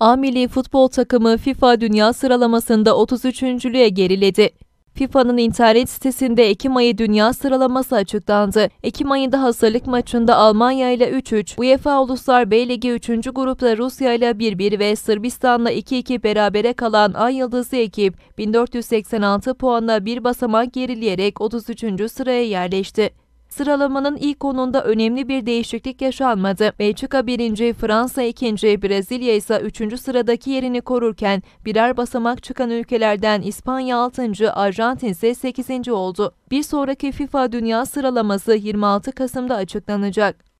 A milli futbol takımı FIFA Dünya sıralamasında 33. lüğe geriledi. FIFA'nın internet sitesinde Ekim ayı dünya sıralaması açıklandı. Ekim ayında hazırlık maçında Almanya ile 3-3, UEFA Uluslar B Ligi 3. grupta Rusya ile 1-1 ve Sırbistan'la 2-2 berabere kalan Ay Yıldızı ekip 1486 puanla bir basamak gerileyerek 33. sıraya yerleşti. Sıralamanın ilk konunda önemli bir değişiklik yaşanmadı. Belçika 1. Fransa 2. Brezilya ise 3. sıradaki yerini korurken birer basamak çıkan ülkelerden İspanya 6. Arjantin ise 8. oldu. Bir sonraki FIFA Dünya sıralaması 26 Kasım'da açıklanacak.